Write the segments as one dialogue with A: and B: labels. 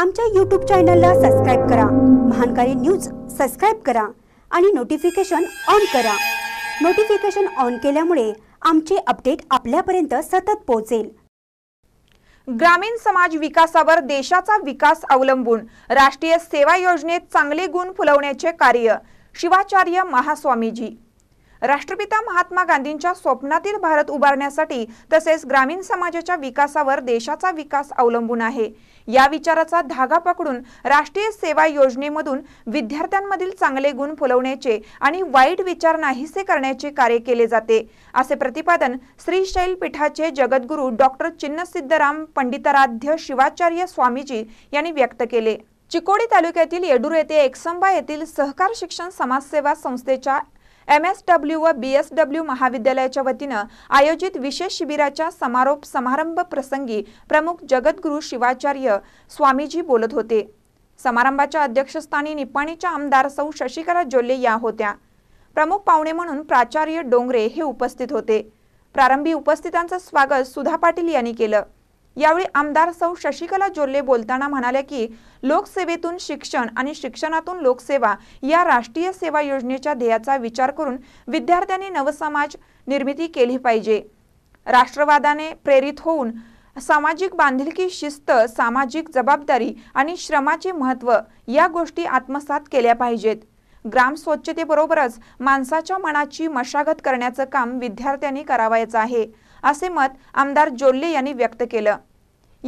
A: आमच्या यूट्यूब चॅनलला सबस्क्राईब करा महानकारी न्यूज सबस्क्राईब करा आणि नोटिफिकेशन ऑन करा नोटिफिकेशन ऑन केल्यामुळे आमचे अपडेट आपल्यापर्यंत सतत पोहोचेल ग्रामीण समाज विकासावर देशाचा विकास अवलंबून राष्ट्रीय सेवा योजनेत चांगले गुण फुलवण्याचे कार्य शिवाचार्य महास्वामीजी राष्ट्रपिता महात्मा गांधींच्या स्वप्नातील भारत उभारण्यासाठी तसेच ग्रामीण समाजाच्या विकासावर देशाचा विकास अवलंबून आहे या विचाराचा धागा पकडून राष्ट्रीय सेवा योजनेमधून विद्यार्थ्यांमधील चांगले गुण फुलवण्याचे आणि वाईट विचार नाहीसे करण्याचे कार्य केले जाते असे प्रतिपादन श्री शैल पीठाचे जगद्गुरू डॉक्टर चिन्नसिद्धराम पंडिताराध्य शिवाचार्य स्वामीजी यांनी व्यक्त केले चिकोडी तालुक्यातील येडूर येथे एकसंबा येथील सहकार शिक्षण समाजसेवा संस्थेच्या एम एस डब्ल्यू व बी एस डब्ल्यू महाविद्यालयाच्या वतीनं आयोजित विशेष शिबिराच्या समारोप समारंभ प्रसंगी प्रमुख जगद्गुरु शिवाचार्य स्वामीजी बोलत होते समारंभाच्या अध्यक्षस्थानी निपाणीच्या आमदार सौ शशिकला जोल्ले या होत्या प्रमुख पाहुणे म्हणून प्राचार्य डोंगरे हे उपस्थित होते प्रारंभी उपस्थितांचं स्वागत सुधा पाटील यांनी केलं यावेळी आमदार सौ शशिकला जोल्ले बोलताना म्हणाले की लोकसेवेतून शिक्षण आणि शिक्षणातून लोकसेवा या राष्ट्रीय सेवा योजनेच्या ध्येयाचा विचार करून विद्यार्थ्यांनी नवसमाज निर्मिती केली पाहिजे राष्ट्रवादाने प्रेरित होऊन सामाजिक बांधिलकी शिस्त सामाजिक जबाबदारी आणि श्रमाचे महत्त्व या गोष्टी आत्मसात केल्या पाहिजेत ग्राम स्वच्छतेबरोबरच माणसाच्या मनाची मशागत करण्याचं काम विद्यार्थ्यांनी करावायचं आहे असे मत आमदार जोल्ले यांनी व्यक्त केलं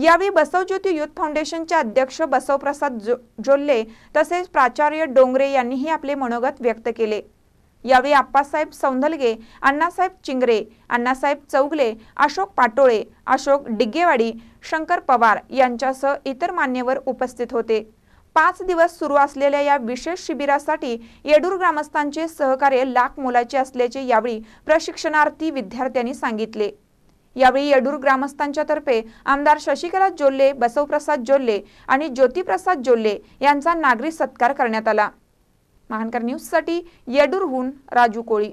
A: यावेळी बसवज्योती युथ फाउंडेशनचे अध्यक्ष बसवप्रसाद जो जोल्ले तसेच प्राचार्य डोंगरे यांनीही आपले मनोगत व्यक्त केले यावेळी आप्पासाहेब सौंदलगे अण्णासाहेब चिंगरे अण्णासाहेब चौगले अशोक पाटोळे अशोक डिग्गेवाडी शंकर पवार यांच्यासह इतर मान्यवर उपस्थित होते पाच दिवस सुरू असलेल्या या विशेष शिबिरासाठी येडूर ग्रामस्थांचे सहकार्य लाख मोलाचे असल्याचे यावेळी प्रशिक्षणार्थी विद्यार्थ्यांनी सांगितले यावेळी येडूर ग्रामस्थांच्या तर्फे आमदार शशिकला जोल्ले बसवप्रसाद जोल्ले आणि ज्योतिप्रसाद जोल्ले यांचा नागरी सत्कार करण्यात आला महानकर न्यूजसाठी येडूरहून राजू कोळी